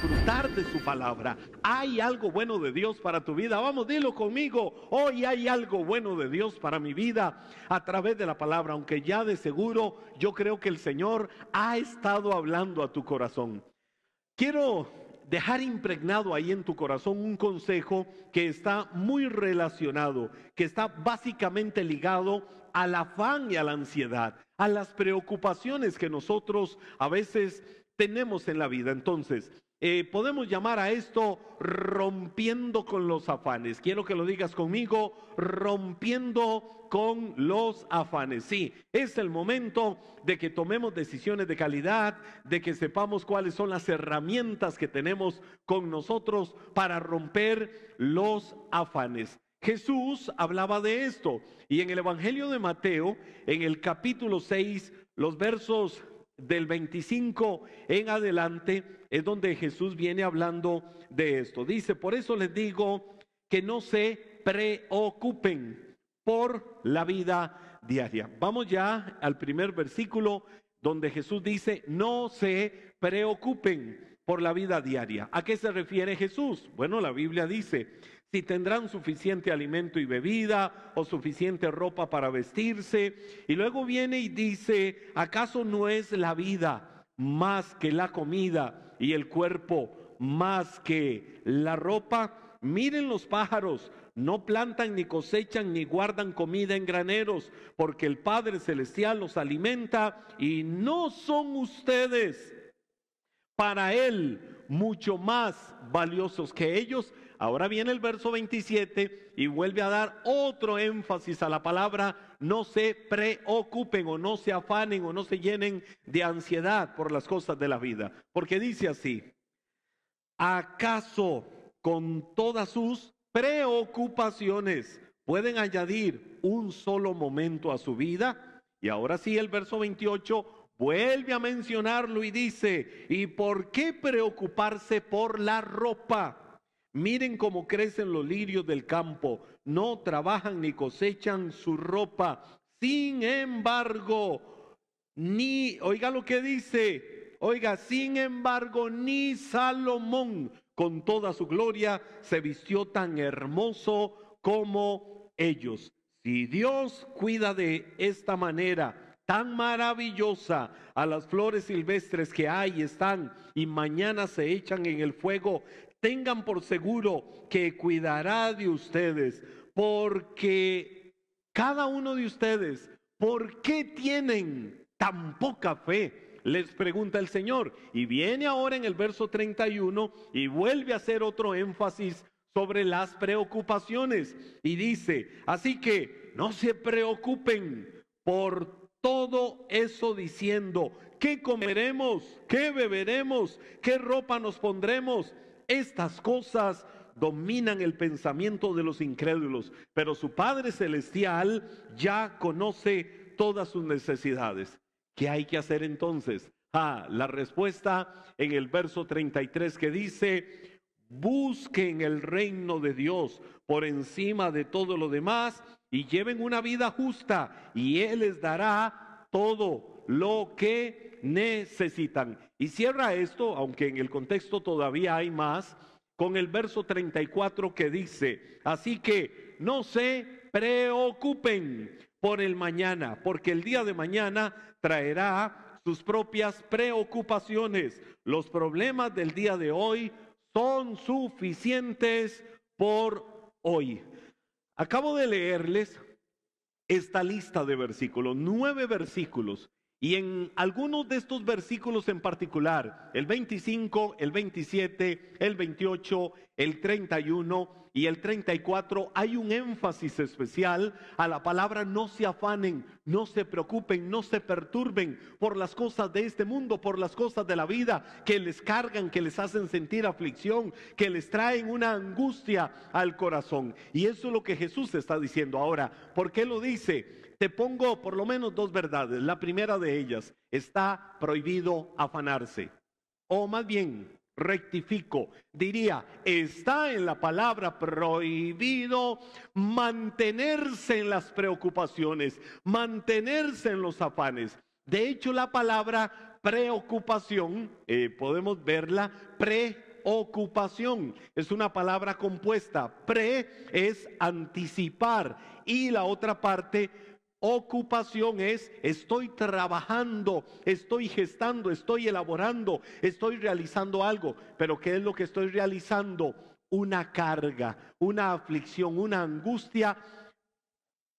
disfrutar de su palabra. Hay algo bueno de Dios para tu vida. Vamos, dilo conmigo. Hoy hay algo bueno de Dios para mi vida a través de la palabra, aunque ya de seguro yo creo que el Señor ha estado hablando a tu corazón. Quiero dejar impregnado ahí en tu corazón un consejo que está muy relacionado, que está básicamente ligado al afán y a la ansiedad, a las preocupaciones que nosotros a veces tenemos en la vida. Entonces, eh, podemos llamar a esto rompiendo con los afanes. Quiero que lo digas conmigo, rompiendo con los afanes. Sí, es el momento de que tomemos decisiones de calidad, de que sepamos cuáles son las herramientas que tenemos con nosotros para romper los afanes. Jesús hablaba de esto y en el Evangelio de Mateo, en el capítulo 6, los versos del 25 en adelante es donde Jesús viene hablando de esto. Dice, por eso les digo que no se preocupen por la vida diaria. Vamos ya al primer versículo donde Jesús dice, no se preocupen por la vida diaria. ¿A qué se refiere Jesús? Bueno, la Biblia dice, si tendrán suficiente alimento y bebida o suficiente ropa para vestirse. Y luego viene y dice, ¿acaso no es la vida más que la comida y el cuerpo más que la ropa? Miren los pájaros, no plantan ni cosechan ni guardan comida en graneros, porque el Padre Celestial los alimenta y no son ustedes para Él mucho más valiosos que ellos. Ahora viene el verso 27 y vuelve a dar otro énfasis a la palabra, no se preocupen o no se afanen o no se llenen de ansiedad por las cosas de la vida. Porque dice así, ¿acaso con todas sus preocupaciones pueden añadir un solo momento a su vida? Y ahora sí, el verso 28 vuelve a mencionarlo y dice, ¿y por qué preocuparse por la ropa? Miren cómo crecen los lirios del campo, no trabajan ni cosechan su ropa. Sin embargo, ni, oiga lo que dice, oiga, sin embargo, ni Salomón con toda su gloria se vistió tan hermoso como ellos. Si Dios cuida de esta manera, tan maravillosa a las flores silvestres que hay están y mañana se echan en el fuego, tengan por seguro que cuidará de ustedes, porque cada uno de ustedes, ¿por qué tienen tan poca fe? les pregunta el Señor. Y viene ahora en el verso 31 y vuelve a hacer otro énfasis sobre las preocupaciones. Y dice, así que no se preocupen por todo eso diciendo, ¿qué comeremos? ¿Qué beberemos? ¿Qué ropa nos pondremos? Estas cosas dominan el pensamiento de los incrédulos, pero su Padre Celestial ya conoce todas sus necesidades. ¿Qué hay que hacer entonces? Ah, la respuesta en el verso 33 que dice, busquen el reino de Dios por encima de todo lo demás y lleven una vida justa y Él les dará todo lo que necesitan. Y cierra esto, aunque en el contexto todavía hay más, con el verso 34 que dice, así que no se preocupen por el mañana, porque el día de mañana traerá sus propias preocupaciones. Los problemas del día de hoy son suficientes por hoy. Acabo de leerles esta lista de versículos, nueve versículos y en algunos de estos versículos en particular, el 25, el 27, el 28, el 31 y el 34, hay un énfasis especial a la palabra no se afanen, no se preocupen, no se perturben por las cosas de este mundo, por las cosas de la vida que les cargan, que les hacen sentir aflicción, que les traen una angustia al corazón. Y eso es lo que Jesús está diciendo ahora. ¿Por qué lo dice? te pongo por lo menos dos verdades. La primera de ellas, está prohibido afanarse. O más bien, rectifico, diría, está en la palabra prohibido mantenerse en las preocupaciones, mantenerse en los afanes. De hecho, la palabra preocupación, eh, podemos verla, preocupación, es una palabra compuesta. Pre es anticipar y la otra parte Ocupación es estoy trabajando, estoy gestando, estoy elaborando, estoy realizando algo. Pero ¿qué es lo que estoy realizando? Una carga, una aflicción, una angustia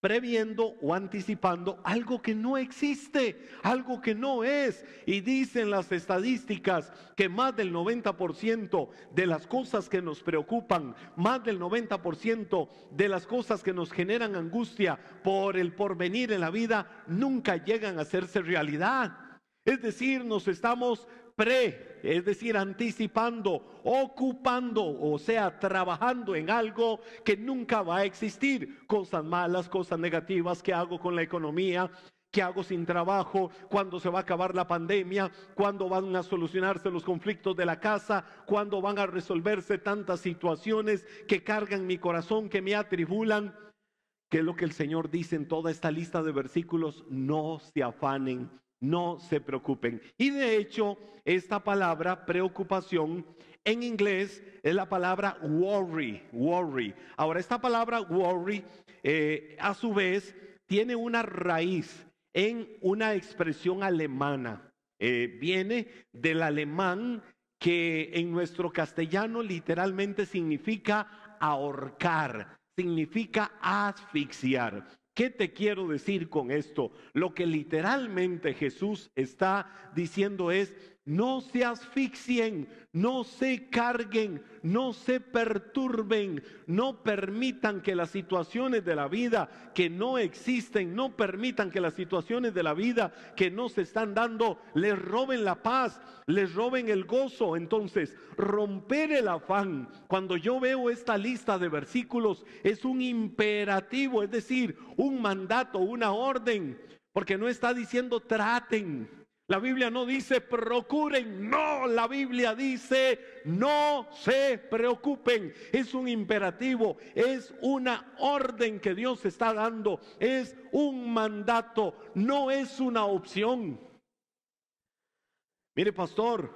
previendo o anticipando algo que no existe, algo que no es. Y dicen las estadísticas que más del 90% de las cosas que nos preocupan, más del 90% de las cosas que nos generan angustia por el porvenir en la vida, nunca llegan a hacerse realidad. Es decir, nos estamos pre, es decir, anticipando, ocupando, o sea, trabajando en algo que nunca va a existir. Cosas malas, cosas negativas que hago con la economía, que hago sin trabajo? cuando se va a acabar la pandemia? cuando van a solucionarse los conflictos de la casa? cuando van a resolverse tantas situaciones que cargan mi corazón, que me atribulan? ¿Qué es lo que el Señor dice en toda esta lista de versículos? No se afanen no se preocupen. Y de hecho, esta palabra preocupación en inglés es la palabra worry, worry. Ahora, esta palabra worry, eh, a su vez, tiene una raíz en una expresión alemana. Eh, viene del alemán que en nuestro castellano literalmente significa ahorcar, significa asfixiar. ¿Qué te quiero decir con esto? Lo que literalmente Jesús está diciendo es, no se asfixien, no se carguen, no se perturben, no permitan que las situaciones de la vida que no existen, no permitan que las situaciones de la vida que no se están dando les roben la paz, les roben el gozo. Entonces, romper el afán, cuando yo veo esta lista de versículos, es un imperativo, es decir, un mandato, una orden, porque no está diciendo traten la Biblia no dice procuren, no, la Biblia dice no se preocupen. Es un imperativo, es una orden que Dios está dando, es un mandato, no es una opción. Mire, pastor,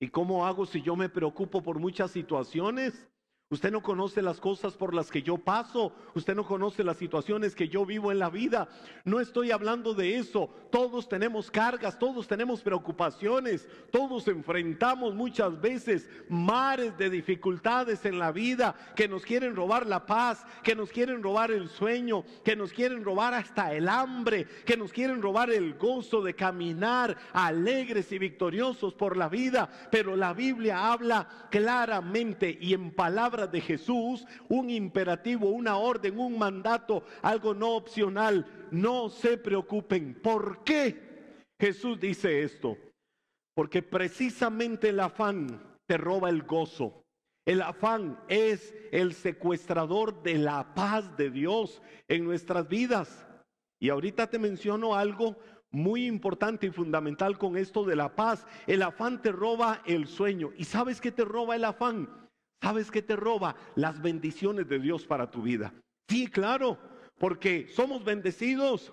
¿y cómo hago si yo me preocupo por muchas situaciones? Usted no conoce las cosas por las que yo paso. Usted no conoce las situaciones que yo vivo en la vida. No estoy hablando de eso. Todos tenemos cargas, todos tenemos preocupaciones, todos enfrentamos muchas veces mares de dificultades en la vida que nos quieren robar la paz, que nos quieren robar el sueño, que nos quieren robar hasta el hambre, que nos quieren robar el gozo de caminar alegres y victoriosos por la vida. Pero la Biblia habla claramente y en palabras de Jesús, un imperativo, una orden, un mandato, algo no opcional. No se preocupen. ¿Por qué Jesús dice esto? Porque precisamente el afán te roba el gozo. El afán es el secuestrador de la paz de Dios en nuestras vidas. Y ahorita te menciono algo muy importante y fundamental con esto de la paz. El afán te roba el sueño. ¿Y sabes qué te roba el afán? ¿Sabes qué te roba? Las bendiciones de Dios para tu vida. Sí, claro, porque somos bendecidos.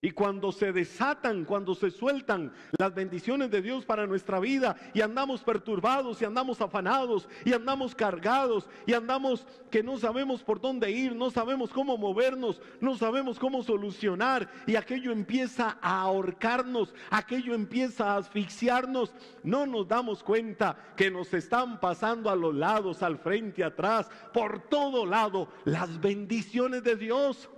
Y cuando se desatan, cuando se sueltan las bendiciones de Dios para nuestra vida y andamos perturbados y andamos afanados y andamos cargados y andamos que no sabemos por dónde ir, no sabemos cómo movernos, no sabemos cómo solucionar y aquello empieza a ahorcarnos, aquello empieza a asfixiarnos, no nos damos cuenta que nos están pasando a los lados, al frente, atrás, por todo lado las bendiciones de Dios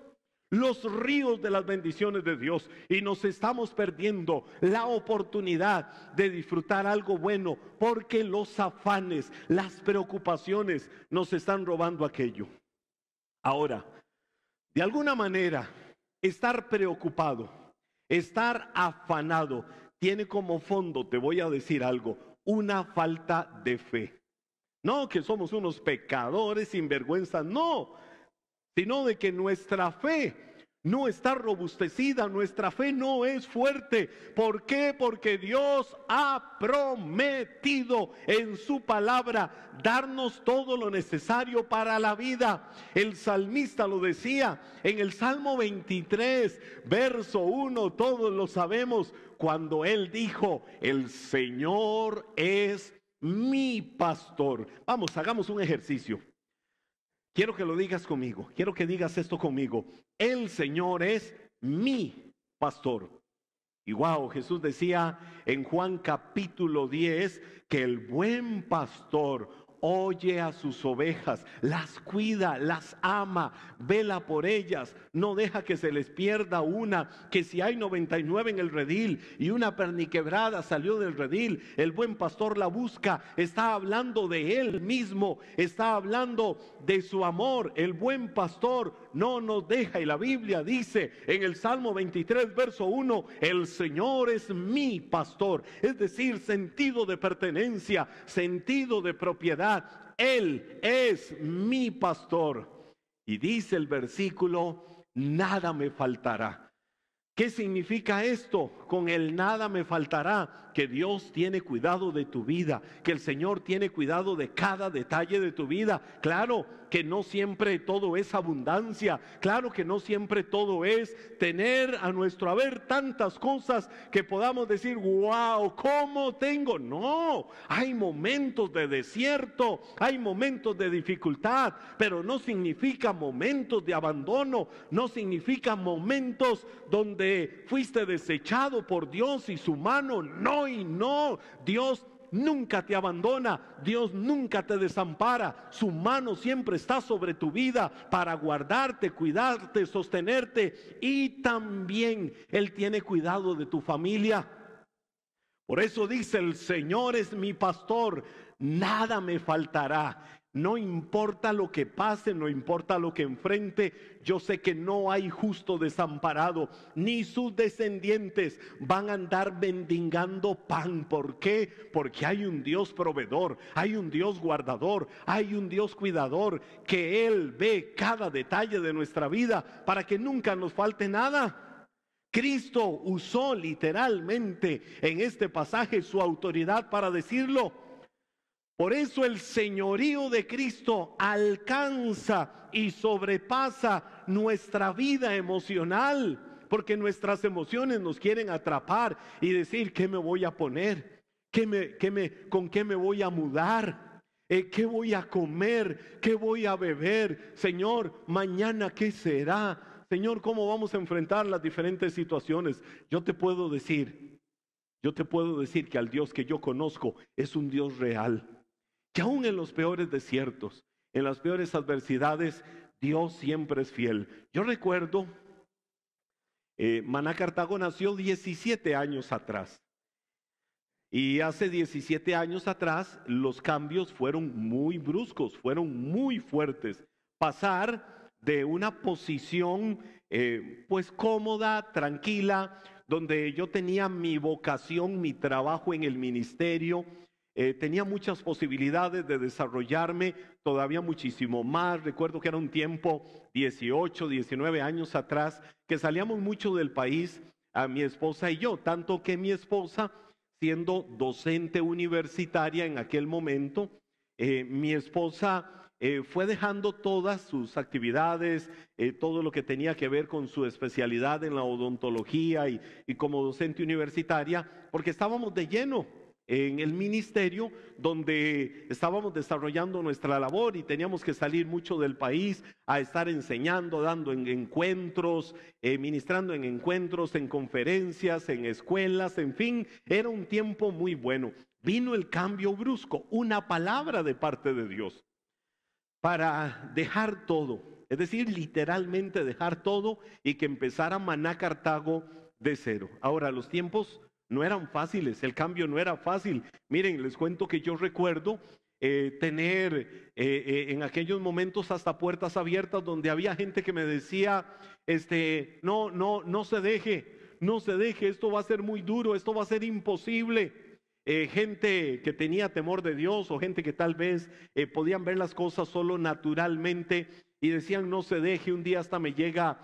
los ríos de las bendiciones de Dios y nos estamos perdiendo la oportunidad de disfrutar algo bueno porque los afanes, las preocupaciones nos están robando aquello. Ahora, de alguna manera, estar preocupado, estar afanado, tiene como fondo, te voy a decir algo, una falta de fe. No que somos unos pecadores, sin vergüenza no sino de que nuestra fe no está robustecida, nuestra fe no es fuerte. ¿Por qué? Porque Dios ha prometido en su palabra darnos todo lo necesario para la vida. El salmista lo decía en el Salmo 23, verso 1, todos lo sabemos, cuando él dijo, el Señor es mi pastor. Vamos, hagamos un ejercicio. Quiero que lo digas conmigo, quiero que digas esto conmigo. El Señor es mi pastor. Y wow, Jesús decía en Juan capítulo 10 que el buen pastor oye a sus ovejas, las cuida, las ama, vela por ellas, no deja que se les pierda una, que si hay 99 en el redil y una perniquebrada salió del redil, el buen pastor la busca, está hablando de él mismo, está hablando de su amor, el buen pastor no nos deja y la Biblia dice en el Salmo 23, verso 1, el Señor es mi pastor, es decir, sentido de pertenencia, sentido de propiedad, él es mi pastor. Y dice el versículo, nada me faltará. ¿Qué significa esto? Con el nada me faltará que Dios tiene cuidado de tu vida, que el Señor tiene cuidado de cada detalle de tu vida. Claro que no siempre todo es abundancia, claro que no siempre todo es tener a nuestro haber tantas cosas que podamos decir, wow, ¿cómo tengo? No, hay momentos de desierto, hay momentos de dificultad, pero no significa momentos de abandono, no significa momentos donde fuiste desechado por Dios y su mano no no, Dios nunca te abandona, Dios nunca te desampara, su mano siempre está sobre tu vida para guardarte, cuidarte, sostenerte y también Él tiene cuidado de tu familia. Por eso dice, el Señor es mi pastor, nada me faltará. No importa lo que pase, no importa lo que enfrente, yo sé que no hay justo desamparado, ni sus descendientes van a andar mendigando pan. ¿Por qué? Porque hay un Dios proveedor, hay un Dios guardador, hay un Dios cuidador, que Él ve cada detalle de nuestra vida para que nunca nos falte nada. Cristo usó literalmente en este pasaje su autoridad para decirlo. Por eso el señorío de Cristo alcanza y sobrepasa nuestra vida emocional, porque nuestras emociones nos quieren atrapar y decir, ¿qué me voy a poner? ¿Qué me, ¿Con qué me voy a mudar? Eh, ¿Qué voy a comer? ¿Qué voy a beber? Señor, mañana qué será? Señor, ¿cómo vamos a enfrentar las diferentes situaciones? Yo te puedo decir, yo te puedo decir que al Dios que yo conozco es un Dios real que aún en los peores desiertos, en las peores adversidades, Dios siempre es fiel. Yo recuerdo, eh, Maná Cartago nació 17 años atrás. Y hace 17 años atrás los cambios fueron muy bruscos, fueron muy fuertes. Pasar de una posición eh, pues cómoda, tranquila, donde yo tenía mi vocación, mi trabajo en el ministerio, eh, tenía muchas posibilidades de desarrollarme todavía muchísimo más. Recuerdo que era un tiempo, 18, 19 años atrás, que salíamos mucho del país, a mi esposa y yo, tanto que mi esposa, siendo docente universitaria en aquel momento, eh, mi esposa eh, fue dejando todas sus actividades, todo lo que tenía que ver con su especialidad en la odontología y como docente universitaria, porque estábamos de lleno en el ministerio donde estábamos desarrollando nuestra labor y teníamos que salir mucho del país a estar enseñando, dando en encuentros, eh, ministrando en encuentros, en conferencias, en escuelas, en fin, era un tiempo muy bueno. Vino el cambio brusco, una palabra de parte de Dios para dejar todo, es decir, literalmente dejar todo y que empezara Maná Cartago de cero. Ahora, los tiempos no eran fáciles, el cambio no era fácil. Miren, les cuento que yo recuerdo eh, tener eh, eh, en aquellos momentos hasta puertas abiertas donde había gente que me decía, este, no, no, no se deje, no se deje, esto va a ser muy duro, esto va a ser imposible. gente que tenía temor de Dios o gente que tal vez podían ver las cosas solo naturalmente y decían, no se deje, un día hasta me llega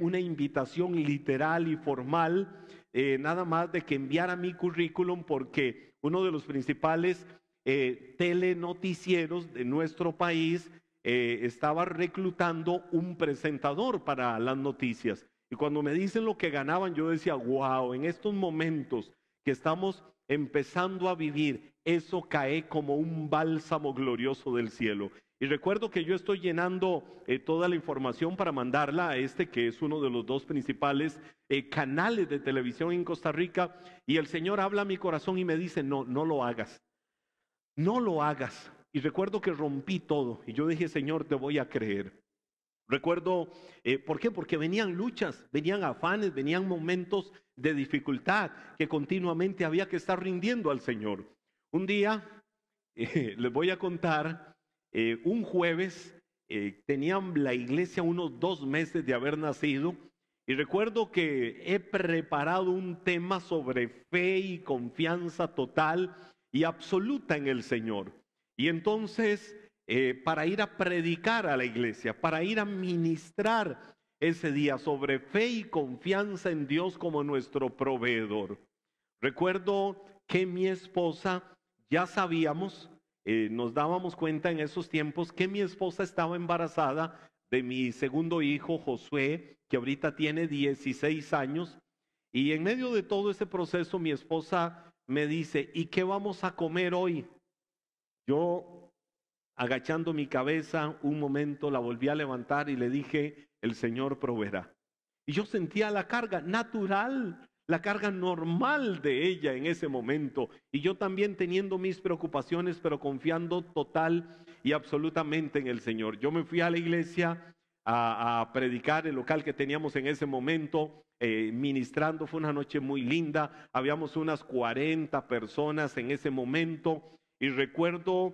una invitación literal y formal eh, nada más de que enviara mi currículum porque uno de los principales eh, telenoticieros de nuestro país eh, estaba reclutando un presentador para las noticias. Y cuando me dicen lo que ganaban, yo decía, wow, en estos momentos que estamos empezando a vivir, eso cae como un bálsamo glorioso del cielo. Y recuerdo que yo estoy llenando eh, toda la información para mandarla a este que es uno de los dos principales eh, canales de televisión en Costa Rica. Y el Señor habla a mi corazón y me dice, no, no lo hagas. No lo hagas. Y recuerdo que rompí todo. Y yo dije, Señor, te voy a creer. Recuerdo, eh, ¿por qué? Porque venían luchas, venían afanes, venían momentos de dificultad que continuamente había que estar rindiendo al Señor. Un día, les voy a contar eh, un jueves eh, tenían la iglesia unos dos meses de haber nacido y recuerdo que he preparado un tema sobre fe y confianza total y absoluta en el Señor. Y entonces, eh, para ir a predicar a la iglesia, para ir a ministrar ese día sobre fe y confianza en Dios como nuestro proveedor. Recuerdo que mi esposa ya sabíamos eh, nos dábamos cuenta en esos tiempos que mi esposa estaba embarazada de mi segundo hijo, Josué, que ahorita tiene 16 años. Y en medio de todo ese proceso, mi esposa me dice, ¿y qué vamos a comer hoy? Yo, agachando mi cabeza un momento, la volví a levantar y le dije, el Señor proveerá. Y yo sentía la carga natural la carga normal de ella en ese momento. Y yo también teniendo mis preocupaciones, pero confiando total y absolutamente en el Señor. Yo me fui a la iglesia a, predicar el local que teníamos en ese momento. Eh, ministrando, fue una noche muy linda, habíamos unas 40 personas en ese momento y recuerdo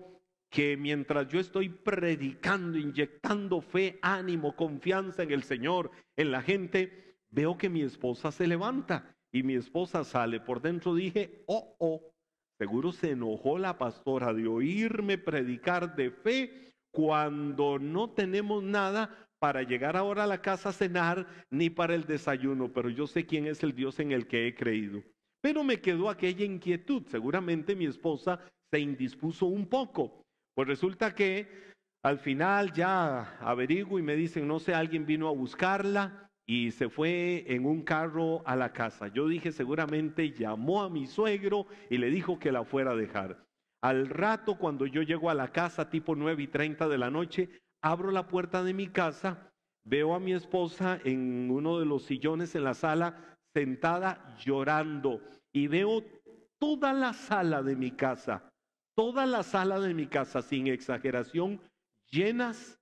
que mientras yo estoy predicando, inyectando fe, ánimo, confianza en el Señor, en la gente, veo que mi esposa se levanta y mi esposa sale por dentro, dije, oh, oh, seguro se enojó la pastora de oírme predicar de fe cuando no tenemos nada para llegar ahora a la casa a cenar ni para el desayuno, pero yo sé quién es el Dios en el que he creído. Pero me quedó aquella inquietud, seguramente mi esposa se indispuso un poco, pues resulta que al final ya averiguo y me dicen, no sé, alguien vino a buscarla, y se fue en un carro a la casa. Yo dije, seguramente llamó a mi suegro y le dijo que la fuera a dejar. Al rato, cuando yo llego a la casa, tipo 9 y 30 de la noche, abro la puerta de mi casa, veo a mi esposa en uno de los sillones en la sala, sentada llorando, y veo toda la sala de mi casa, toda la sala de mi casa, sin exageración, llenas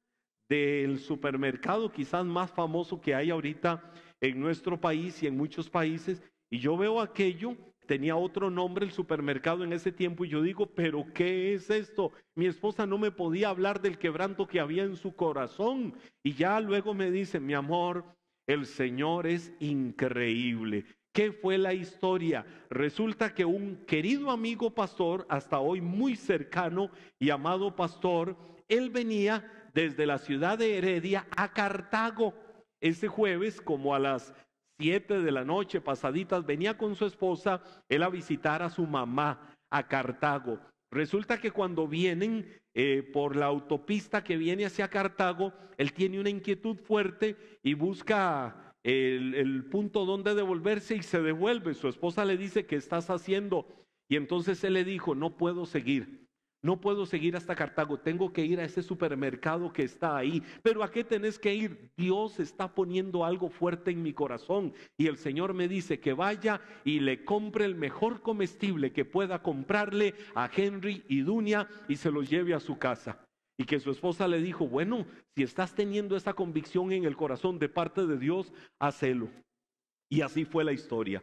del supermercado quizás más famoso que hay ahorita en nuestro país y en muchos países. Y yo veo aquello, tenía otro nombre el supermercado en ese tiempo y yo digo, pero ¿qué es esto? Mi esposa no me podía hablar del quebranto que había en su corazón. Y ya luego me dice, mi amor, el Señor es increíble. ¿Qué fue la historia? Resulta que un querido amigo pastor, hasta hoy muy cercano y amado pastor, él venía desde la ciudad de Heredia a Cartago. ese jueves, como a las 7 de la noche pasaditas, venía con su esposa él a visitar a su mamá a Cartago. Resulta que cuando vienen eh, por la autopista que viene hacia Cartago, él tiene una inquietud fuerte y busca el, el punto donde devolverse y se devuelve. Su esposa le dice, ¿qué estás haciendo? Y entonces él le dijo, no puedo seguir. No puedo seguir hasta Cartago, tengo que ir a ese supermercado que está ahí. Pero ¿a qué tenés que ir? Dios está poniendo algo fuerte en mi corazón y el Señor me dice que vaya y le compre el mejor comestible que pueda comprarle a Henry y Dunia y se los lleve a su casa. Y que su esposa le dijo, bueno, si estás teniendo esa convicción en el corazón de parte de Dios, hacelo. Y así fue la historia.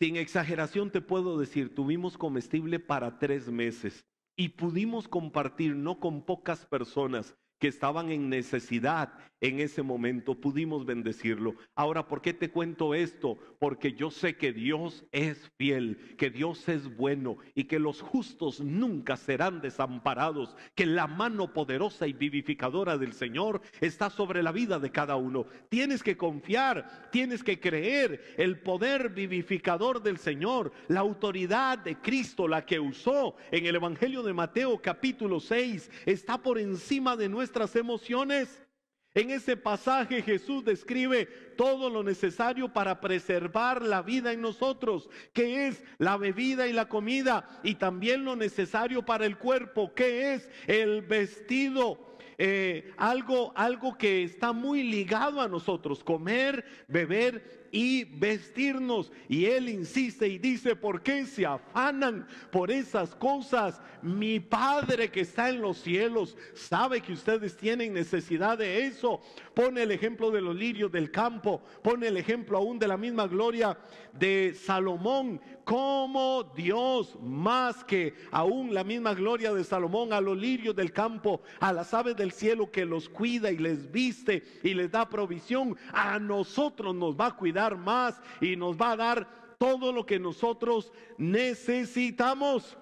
Sin exageración te puedo decir, tuvimos comestible para tres meses y pudimos compartir no con pocas personas que estaban en necesidad en ese momento pudimos bendecirlo. Ahora, ¿por qué te cuento esto? Porque yo sé que Dios es fiel, que Dios es bueno y que los justos nunca serán desamparados, que la mano poderosa y vivificadora del Señor está sobre la vida de cada uno. Tienes que confiar, tienes que creer el poder vivificador del Señor, la autoridad de Cristo, la que usó en el Evangelio de Mateo capítulo 6, está por encima de nuestras emociones. En ese pasaje Jesús describe todo lo necesario para preservar la vida en nosotros, que es la bebida y la comida, y también lo necesario para el cuerpo, que es el vestido. Eh, algo, algo que está muy ligado a nosotros, comer, beber y vestirnos. Y él insiste y dice, ¿por qué se afanan por esas cosas? Mi Padre que está en los cielos sabe que ustedes tienen necesidad de eso. Pone el ejemplo de los lirios del campo, pone el ejemplo aún de la misma gloria de Salomón, como Dios más que aún la misma gloria de Salomón a los lirios del campo, a las aves del cielo que los cuida y les viste y les da provisión, a nosotros nos va a cuidar más y nos va a dar todo lo que nosotros necesitamos.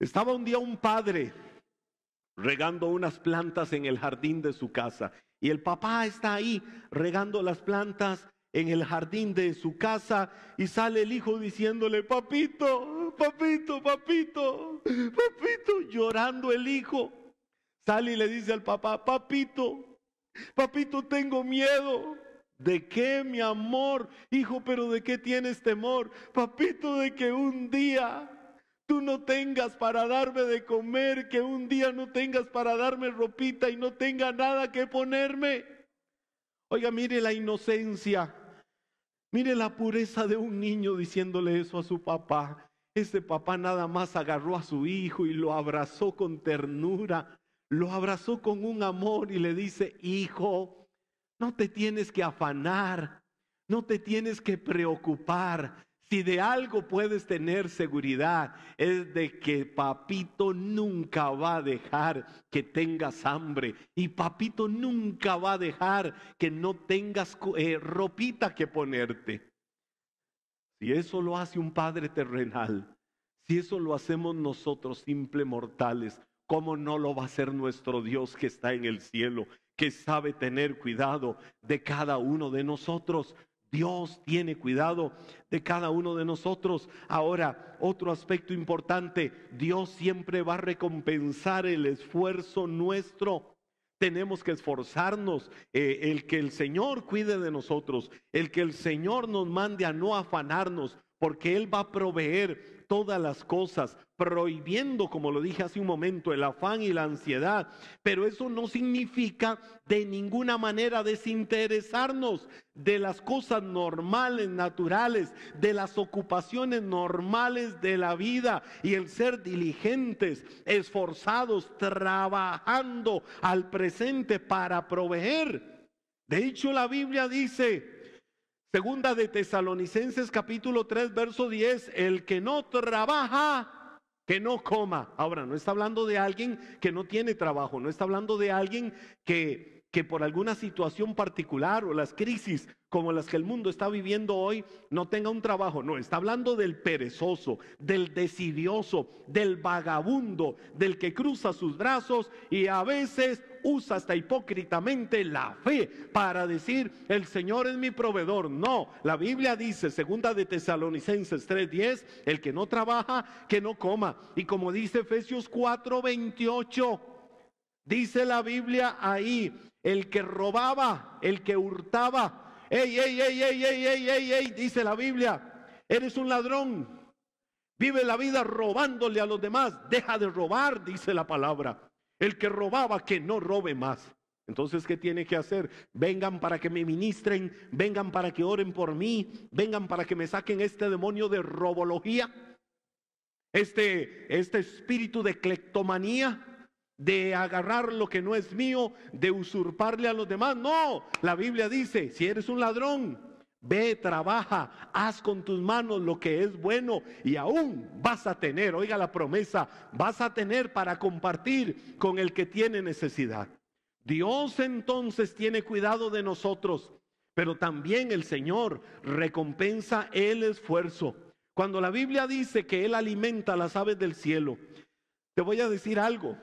Estaba un día un padre regando unas plantas en el jardín de su casa y el papá está ahí regando las plantas en el jardín de su casa y sale el hijo diciéndole, papito, papito, papito, papito, llorando el hijo. Sale y le dice al papá, papito, papito, tengo miedo, ¿De qué, mi amor? Hijo, pero ¿de qué tienes temor? Papito, de que un día tú no tengas para darme de comer, que un día no tengas para darme ropita y no tenga nada que ponerme. Oiga, mire la inocencia. Mire la pureza de un niño diciéndole eso a su papá. Ese papá nada más agarró a su hijo y lo abrazó con ternura, lo abrazó con un amor y le dice, hijo, no te tienes que afanar, no te tienes que preocupar. Si de algo puedes tener seguridad es de que papito nunca va a dejar que tengas hambre y papito nunca va a dejar que no tengas eh, ropita que ponerte. Si eso lo hace un Padre terrenal, si eso lo hacemos nosotros simples mortales, ¿cómo no lo va a hacer nuestro Dios que está en el cielo, que sabe tener cuidado de cada uno de nosotros. Dios tiene cuidado de cada uno de nosotros. Ahora, otro aspecto importante, Dios siempre va a recompensar el esfuerzo nuestro. Tenemos que esforzarnos, eh, el que el Señor cuide de nosotros, el que el Señor nos mande a no afanarnos, porque Él va a proveer todas las cosas prohibiendo, como lo dije hace un momento, el afán y la ansiedad. Pero eso no significa de ninguna manera desinteresarnos de las cosas normales, naturales, de las ocupaciones normales de la vida y el ser diligentes, esforzados, trabajando al presente para proveer. De hecho, la Biblia dice, Segunda de Tesalonicenses capítulo 3, verso 10, el que no trabaja, que no coma. Ahora, no está hablando de alguien que no tiene trabajo, no está hablando de alguien que, que por alguna situación particular o las crisis como las que el mundo está viviendo hoy no tenga un trabajo. No, está hablando del perezoso, del decidioso, del vagabundo, del que cruza sus brazos y a veces usa hasta hipócritamente la fe para decir, el Señor es mi proveedor. No, la Biblia dice, segunda de Tesalonicenses 3:10, el que no trabaja, que no coma. Y como dice Efesios 4:28, dice la Biblia ahí, el que robaba, el que hurtaba. Ey, ey, ey, ey, ey, ey, ey, dice la Biblia, eres un ladrón. Vive la vida robándole a los demás. Deja de robar, dice la palabra. El que robaba, que no robe más. Entonces, ¿qué tiene que hacer? Vengan para que me ministren, vengan para que oren por mí, vengan para que me saquen este demonio de robología, este, este espíritu de cleptomanía, de agarrar lo que no es mío, de usurparle a los demás. No, la Biblia dice, si eres un ladrón, Ve, trabaja, haz con tus manos lo que es bueno y aún vas a tener, oiga la promesa, vas a tener para compartir con el que tiene necesidad. Dios entonces tiene cuidado de nosotros, pero también el Señor recompensa el esfuerzo. Cuando la Biblia dice que Él alimenta a las aves del cielo, te voy a decir algo,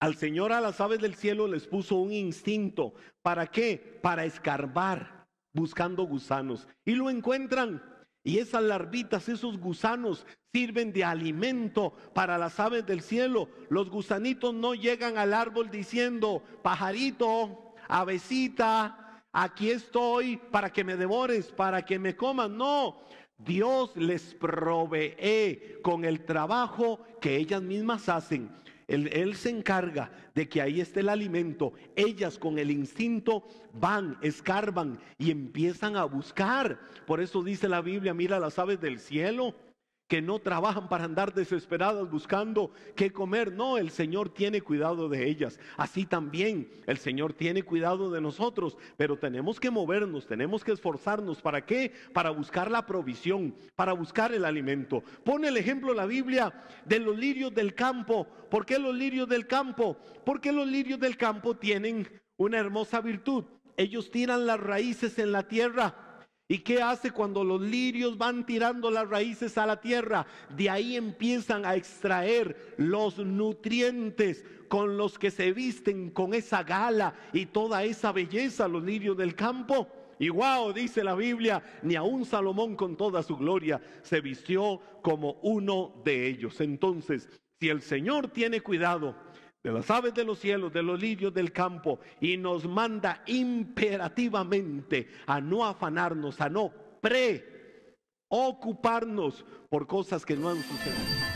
al Señor a las aves del cielo les puso un instinto. ¿Para qué? Para escarbar buscando gusanos y lo encuentran. Y esas larvitas, esos gusanos sirven de alimento para las aves del cielo. Los gusanitos no llegan al árbol diciendo, pajarito, avecita, aquí estoy para que me devores, para que me comas. No, Dios les provee con el trabajo que ellas mismas hacen. Él, se encarga de que ahí esté el alimento. Ellas con el instinto van, escarban y empiezan a buscar. Por eso dice la Biblia, mira las aves del cielo, que no trabajan para andar desesperadas buscando qué comer. No, el Señor tiene cuidado de ellas. Así también el Señor tiene cuidado de nosotros, pero tenemos que movernos, tenemos que esforzarnos. ¿Para qué? Para buscar la provisión, para buscar el alimento. Pone el ejemplo la Biblia de los lirios del campo. ¿Por qué los lirios del campo? Porque los lirios del campo tienen una hermosa virtud. Ellos tiran las raíces en la tierra ¿Y qué hace cuando los lirios van tirando las raíces a la tierra? De ahí empiezan a extraer los nutrientes con los que se visten con esa gala y toda esa belleza los lirios del campo. Y wow, dice la Biblia, ni aún Salomón con toda su gloria se vistió como uno de ellos. Entonces, si el Señor tiene cuidado de las aves de los cielos, de los lirios del campo, y nos manda imperativamente a no afanarnos, a no preocuparnos por cosas que no han sucedido.